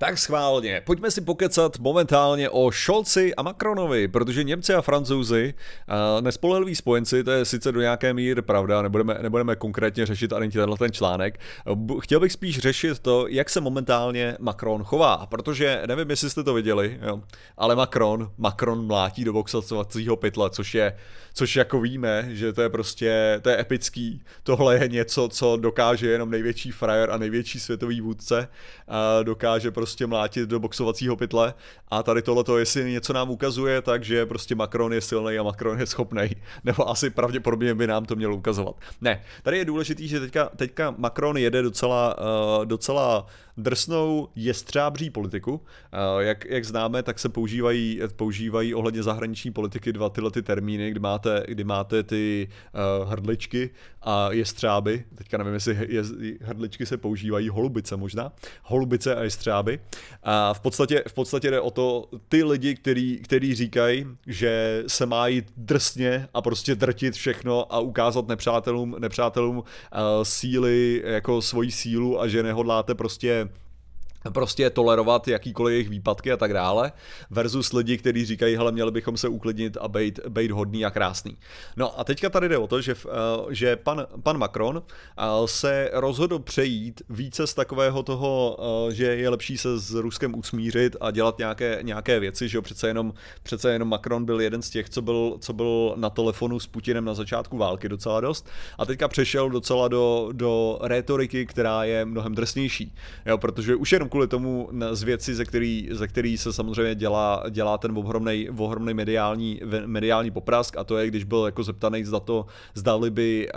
Tak schválně, pojďme si pokecat momentálně o šolci a Macronovi, protože Němci a Francouzi, nespolehliví spojenci, to je sice do nějaké míry pravda, nebudeme, nebudeme konkrétně řešit ani tenhle ten článek. Chtěl bych spíš řešit to, jak se momentálně Macron chová, protože nevím, jestli jste to viděli, jo, ale Macron, Macron mlátí do boxacovacího pytla, což je, což jako víme, že to je prostě, to je epický, tohle je něco, co dokáže jenom největší frajer a největší světový vůdce, dokáže prostě prostě mlátit do boxovacího pytle. A tady tohleto, jestli něco nám ukazuje, takže prostě Macron je silný a Macron je schopný. Nebo asi pravděpodobně by nám to mělo ukazovat. Ne, tady je důležitý, že teďka, teďka Macron jede docela, uh, docela drsnou jestřábří politiku. Eh, jak, jak známe, tak se používají, používají ohledně zahraniční politiky dva tyhle ty termíny, kdy máte, kdy máte ty eh, hrdličky a jestřáby. Teďka nevím, jestli je, hrdličky se používají, holubice možná. Holubice a jestřáby. A v podstatě, v podstatě jde o to, ty lidi, který, který říkají, že se má jít drsně a prostě drtit všechno a ukázat nepřátelům, nepřátelům eh, síly, jako svoji sílu a že nehodláte prostě prostě tolerovat jakýkoliv jejich výpadky a tak dále, versus lidi, kteří říkají, hele, měli bychom se uklidnit a být, být hodný a krásný. No a teďka tady jde o to, že, eh, že pan, pan Macron eh, se rozhodl přejít více z takového toho, eh, že je lepší se s Ruskem usmířit a dělat nějaké, nějaké věci, že jo, přece jenom, přece jenom Macron byl jeden z těch, co byl, co byl na telefonu s Putinem na začátku války docela dost a teďka přešel docela do, do rétoriky, která je mnohem drsnější, jo, protože už jenom kvůli tomu z věci, ze který, ze který se samozřejmě dělá, dělá ten ohromný mediální, mediální poprask a to je, když byl jako zeptaný, zda to, zdali by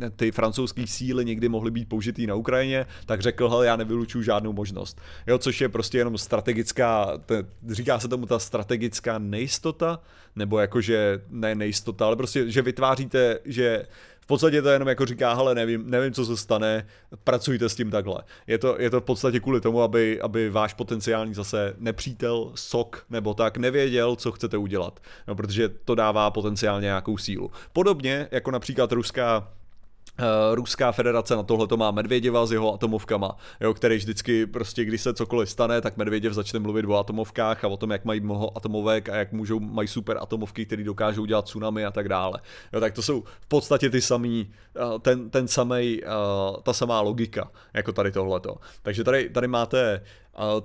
uh, ty francouzské síly někdy mohly být použitý na Ukrajině, tak řekl, hele, já nevylučuju žádnou možnost. Jo, což je prostě jenom strategická, t- říká se tomu ta strategická nejistota, nebo jakože ne nejistota, ale prostě, že vytváříte, že podstatě to jenom jako říká, ale nevím, nevím, co se stane, pracujte s tím takhle. Je to, je to v podstatě kvůli tomu, aby, aby váš potenciální zase nepřítel, sok nebo tak nevěděl, co chcete udělat. No, protože to dává potenciálně nějakou sílu. Podobně jako například ruská Eh, Ruská federace na tohle to má Medvěděva s jeho atomovkama, jo, který vždycky prostě, když se cokoliv stane, tak Medvěděv začne mluvit o atomovkách a o tom, jak mají mnoho atomovek a jak můžou, mají super atomovky, které dokážou dělat tsunami a tak dále. Jo, tak to jsou v podstatě ty samý, eh, ten, ten samej, eh, ta samá logika, jako tady tohleto. Takže tady, tady máte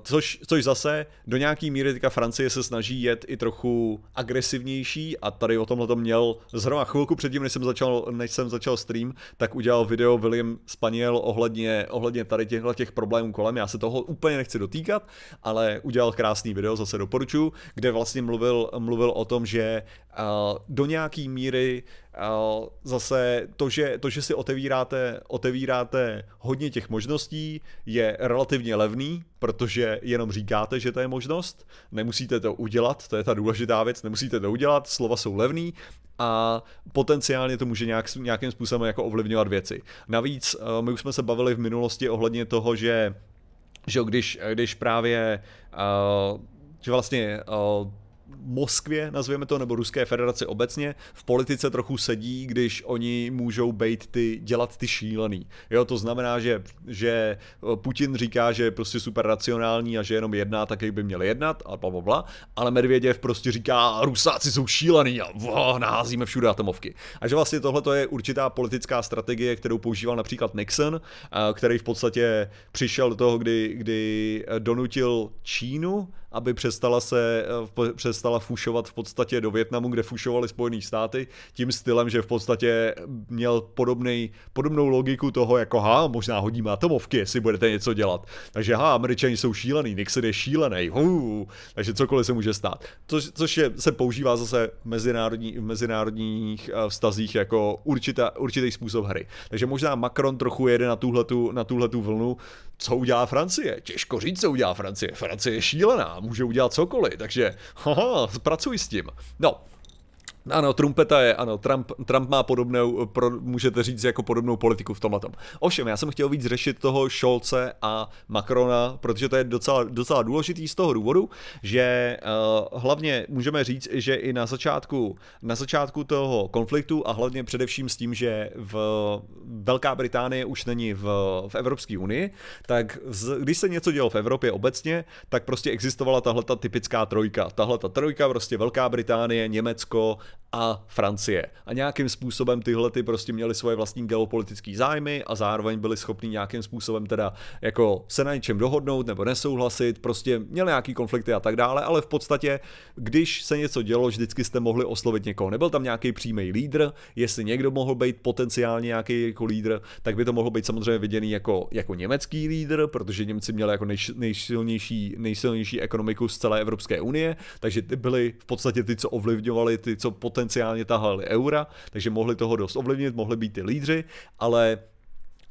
Což, což zase do nějaký míry teďka Francie se snaží jet i trochu agresivnější a tady o tomhle to měl zhruba chvilku předtím, než jsem začal, než jsem začal stream, tak udělal video William Spaniel ohledně, ohledně tady těchto těch problémů kolem. Já se toho úplně nechci dotýkat, ale udělal krásný video, zase doporučuji, kde vlastně mluvil, mluvil o tom, že Eh, do nějaký míry eh, zase to, že, to, že si otevíráte, otevíráte hodně těch možností, je relativně levný, protože jenom říkáte, že to je možnost, nemusíte to udělat, to je ta důležitá věc, nemusíte to udělat, slova jsou levný a potenciálně to může nějak, nějakým způsobem jako ovlivňovat věci. Navíc eh, my už jsme se bavili v minulosti ohledně toho, že že když, když právě že vlastně Moskvě, nazveme to, nebo Ruské federaci obecně, v politice trochu sedí, když oni můžou být ty, dělat ty šílený. Jo, to znamená, že, že eh, Putin říká, že je prostě super racionální a že jenom jedná tak, jak by měl jednat a bla, bla, bla ale Medvěděv prostě říká, Rusáci jsou šílený a vah, naházíme všude atomovky. A že vlastně tohle je určitá politická strategie, kterou používal například Nixon, eh, který v podstatě přišel do toho, kdy, kdy eh, donutil Čínu, aby přestala se, eh, přestala fušovat v podstatě do Větnamu, kde fušovaly Spojené státy, tím stylem, že v podstatě měl podobný podobnou logiku toho, jako ha, možná hodíme atomovky, jestli budete něco dělat. Takže ha, američani jsou šílený, Nixon je šílený, hu, takže cokoliv se může stát. Což, což je, se používá zase v, mezinárodní, v mezinárodních eh, vztazích jako určitá, určitý způsob hry. Takže možná Macron trochu jede na tuhletu, na tuhletu vlnu, co udělá Francie? Těžko říct, co udělá Francie. Francie je šílená, může udělat cokoliv, takže haha, pracuj s tím. No, ano, trumpeta je, ano, Trump, Trump má podobnou, pro, můžete říct, jako podobnou politiku v tomhle tom. Ovšem, já jsem chtěl víc řešit toho Šolce a Macrona, protože to je docela, docela důležitý z toho důvodu, že uh, hlavně můžeme říct, že i na začátku, na začátku toho konfliktu a hlavně především s tím, že v Velká Británie už není v, v Evropské unii, tak z, když se něco dělo v Evropě obecně, tak prostě existovala tahle ta typická trojka. Tahle ta trojka, prostě Velká Británie, Německo a Francie. A nějakým způsobem tyhle ty prostě měly svoje vlastní geopolitické zájmy a zároveň byli schopni nějakým způsobem teda jako se na něčem dohodnout nebo nesouhlasit, prostě měli nějaký konflikty a tak dále, ale v podstatě, když se něco dělo, vždycky jste mohli oslovit někoho. Nebyl tam nějaký přímý lídr, jestli někdo mohl být potenciálně nějaký jako lídr, tak by to mohl být samozřejmě viděný jako, jako německý lídr, protože Němci měli jako nejš, nejsilnější, nejsilnější ekonomiku z celé Evropské unie, takže ty byli v podstatě ty, co ovlivňovali, ty, co potenciálně potenciálně tahali eura, takže mohli toho dost ovlivnit, mohli být ty lídři, ale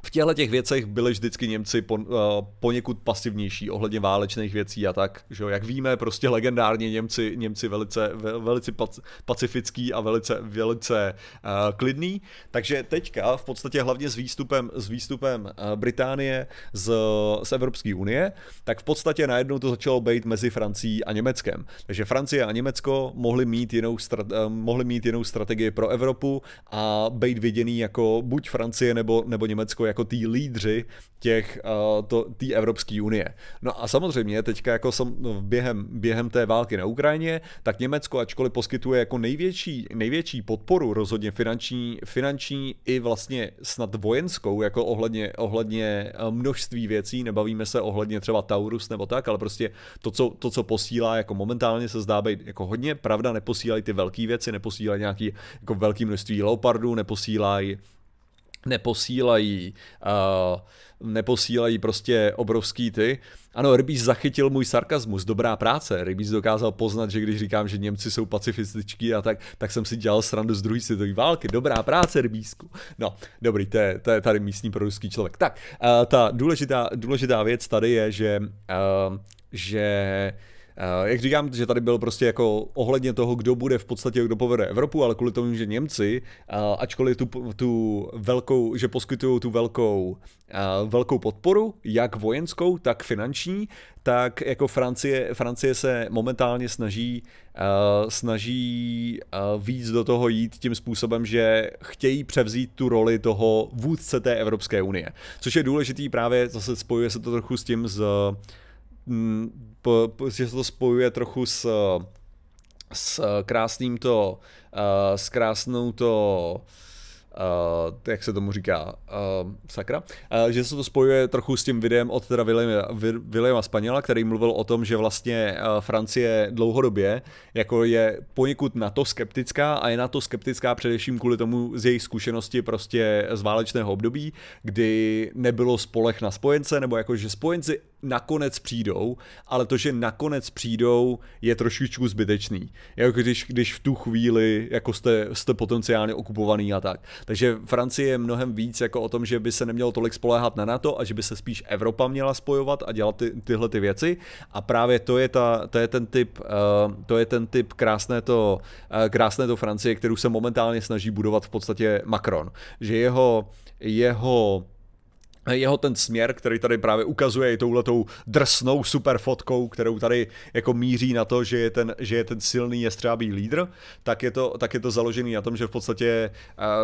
v těchto těch věcech byli vždycky Němci po, uh, eh, poněkud pasivnější ohledně válečných věcí a tak, že jo, jak víme, prostě legendárně Němci, Němci velice, velice pacifický a velice, velice uh, klidný, takže teďka v podstatě hlavně s výstupem, s výstupem uh, Británie z, z Evropské unie, tak v podstatě najednou to začalo být mezi Francií a Německem. Takže Francie a Německo mohli mít jinou, strat- mohli mít jinou strategii pro Evropu a být viděný jako buď Francie nebo, nebo Německo jako tí lídři těch, eh, to tý Evropské unie. No a samozřejmě teďka jako sam, no, během, během té války na Ukrajině, tak Německo, ačkoliv poskytuje jako největší, největší podporu rozhodně finanční, finanční i vlastně snad vojenskou, jako ohledně, ohledně eh, množství věcí, nebavíme se ohledně třeba Taurus nebo tak, ale prostě to, co, to, co posílá, jako momentálně se zdá být jako hodně, pravda, neposílají ty velké věci, neposílají nějaký jako velký množství leopardů, neposílají neposílají, uh, neposílají prostě obrovský ty. Ano, Rybíš zachytil můj sarkazmus, dobrá práce. Rybíš dokázal poznat, že když říkám, že Němci jsou pacifističtí a tak, tak jsem si dělal srandu z druhé světové války. Dobrá práce, Rybísku. No, dobrý, to je, to je tady místní produský člověk. Tak, uh, ta důležitá, důležitá věc tady je, že, uh, že Eh, jak říkám, že tady byl prostě jako ohledně toho, kdo bude v podstatě, kdo povede Evropu, ale kvůli tomu, že Němci, eh, ačkoliv tu, tu velkou, že poskytují tu velkou, eh, velkou podporu, jak vojenskou, tak finanční, tak jako Francie, Francie se momentálně snaží, snaží víc do toho jít tím způsobem, že chtějí převzít tu roli toho vůdce té Evropské unie. Což je důležitý právě, zase spojuje se to trochu s tím z Mm, po, po, že se to spojuje trochu s, s krásným to, uh, s krásnou to, uh, jak se tomu říká, uh, sakra, uh, že se to spojuje trochu s tím videem od teda Williama, Williama Spaněla, který mluvil o tom, že vlastně uh, Francie dlouhodobě jako je poněkud na to skeptická a je na to skeptická především kvůli tomu z jejich zkušenosti prostě z válečného období, kdy nebylo spolech na spojence, nebo jako že spojenci nakonec přijdou, ale to, že nakonec přijdou, je trošičku zbytečný. Jako když, když v tu chvíli jako jste, jste potenciálně okupovaný a tak. Takže Francie je mnohem víc jako o tom, že by se nemělo tolik spoléhat na NATO a že by se spíš Evropa měla spojovat a dělat ty, tyhle ty věci. A právě to je, ta, to je ten typ, uh, to je ten typ krásné to, uh, krásné to Francie, kterou se momentálně snaží budovat v podstatě Macron. Že jeho, jeho jeho ten směr, který tady právě ukazuje i touhletou drsnou super fotkou, kterou tady jako míří na to, že je ten, že je ten silný jestřábý lídr, tak je, to, tak je to založený na tom, že v podstatě eh,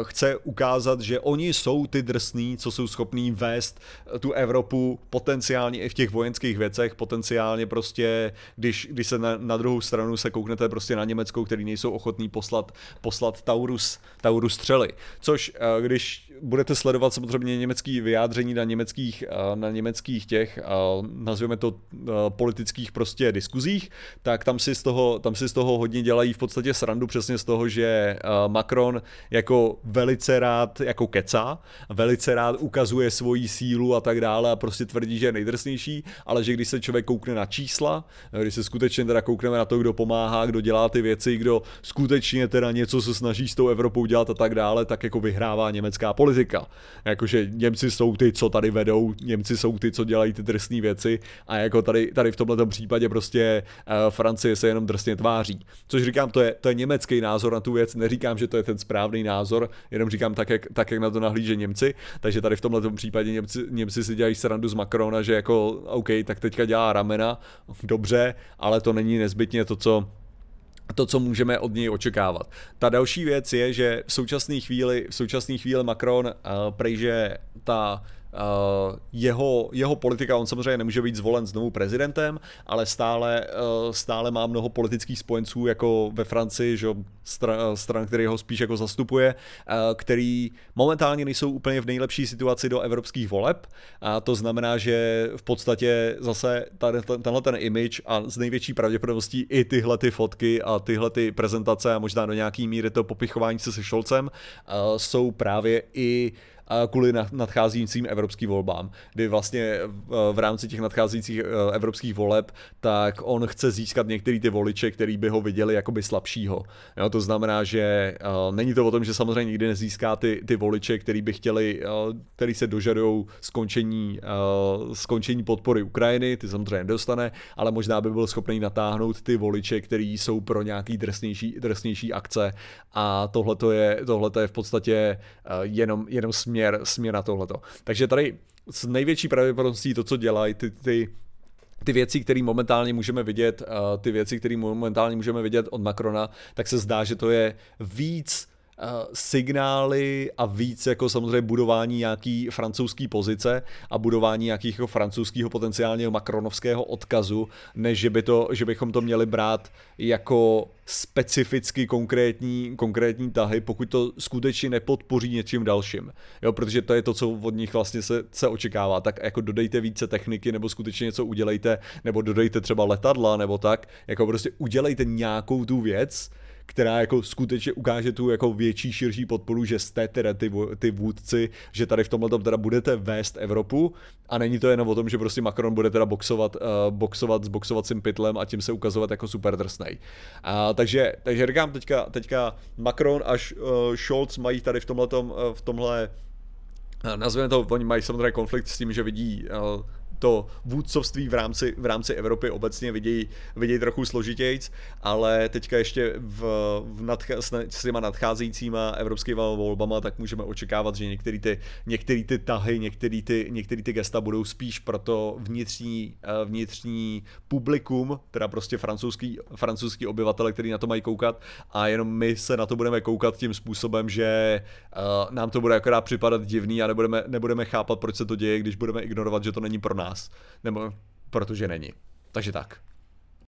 chce ukázat, že oni jsou ty drsní, co jsou schopní vést eh, tu Evropu potenciálně i v těch vojenských věcech, potenciálně prostě, když, když se na, na druhou stranu se kouknete prostě na Německou, který nejsou ochotní poslat, poslat Taurus, Taurus střely. Což eh, když budete sledovat samozřejmě německý vyjádření zaměření na německých, eh, na německých těch, eh, nazveme to eh, politických prostě diskuzích, tak tam si, z toho, tam si z toho hodně dělají v podstatě srandu přesně z toho, že Macron jako velice rád jako kecá, velice rád ukazuje svoji sílu a tak dále a prostě tvrdí, že je nejdrsnější, ale že když se člověk koukne na čísla, když se skutečně teda koukneme na to, kdo pomáhá, kdo dělá ty věci, kdo skutečně teda něco se snaží s tou Evropou dělat a tak dále, tak jako vyhrává německá politika. Jakože Němci jsou ty, co tady vedou, Němci jsou ty, co dělají ty drsné věci a jako tady, tady v tomhle případě prostě uh, Francie se jenom drsně tváří. Což říkám, to je, to je německý názor na tu věc, neříkám, že to je ten správný názor, jenom říkám tak, jak, tak, jak na to nahlíže Němci, takže tady v tomhle případě Němci, Němci si dělají srandu z Macrona, že jako OK, tak teďka dělá ramena, dobře, ale to není nezbytně to, co to, co můžeme od něj očekávat. Ta další věc je, že v současné chvíli, v současné chvíli Macron uh, eh, prejže ta Eh, jeho, jeho politika, on samozřejmě nemůže být zvolen znovu prezidentem, ale stále, eh, stále má mnoho politických spojenců, jako ve Francii, že stran, stran, který ho spíš jako zastupuje, eh, který momentálně nejsou úplně v nejlepší situaci do evropských voleb a to znamená, že v podstatě zase tenhle ten image a z největší pravděpodobností i tyhle ty fotky a tyhle ty prezentace a možná do nějaký míry to popichování se se Šolcem jsou právě i kvůli nadcházejícím evropským volbám, kdy vlastně v rámci těch nadcházejících e, evropských voleb, tak on chce získat některý ty voliče, který by ho viděli by slabšího. Jo, to znamená, že e, není to o tom, že samozřejmě nikdy nezíská ty, ty voliče, který by chtěli, e, který se dožadou skončení, skončení podpory Ukrajiny, ty samozřejmě nedostane, ale možná by byl schopný natáhnout ty voliče, který jsou pro nějaký drsnější, drsnější akce a tohle je, tohleto je v podstatě jenom, jenom směr směr, směr na tohleto. Takže tady s největší pravděpodobností to, co dělají ty, ty ty věci, které momentálně můžeme vidět, eh, ty věci, které momentálně můžeme vidět od Macrona, tak se zdá, že to je víc Eh, signály a víc jako samozřejmě budování nějaký francouzský pozice a budování nějakých jako francouzského potenciálního makronovského odkazu, než že, by to, že bychom to měli brát jako specificky konkrétní, konkrétní tahy, pokud to skutečně nepodpoří něčím dalším. Jo, protože to je to, co od nich vlastně se, se očekává. Tak jako dodejte více techniky, nebo skutečně něco udělejte, nebo dodejte třeba letadla, nebo tak. Jako prostě udělejte nějakou tu věc, která jako skutečně ukáže tu jako větší, širší podporu, že jste teda ty, ty vůdci, že tady v tomhle teda budete vést Evropu a není to jenom o tom, že prostě Macron bude teda boxovat, uh, boxovat s boxovacím pytlem a tím se ukazovat jako super drsnej. Uh, takže, takže říkám, teďka, teďka Macron až uh, Scholz mají tady v tomhle, uh, v tomhle nazveme to, oni mají samozřejmě konflikt s tím, že vidí uh, to vůdcovství v rámci, v rámci Evropy obecně vidějí, vidějí trochu složitějíc, ale teďka ještě v, v nadcha, s, s těma nadcházejícíma evropskými volbama, tak můžeme očekávat, že některé ty, některý ty tahy, některé ty, některý ty gesta budou spíš pro to vnitřní, eh, vnitřní publikum, teda prostě francouzský, francouzský obyvatele, který na to mají koukat a jenom my se na to budeme koukat tím způsobem, že eh, nám to bude akorát připadat divný a nebudeme, nebudeme chápat, proč se to děje, když budeme ignorovat, že to není pro nás nás, nebo protože není. Takže tak.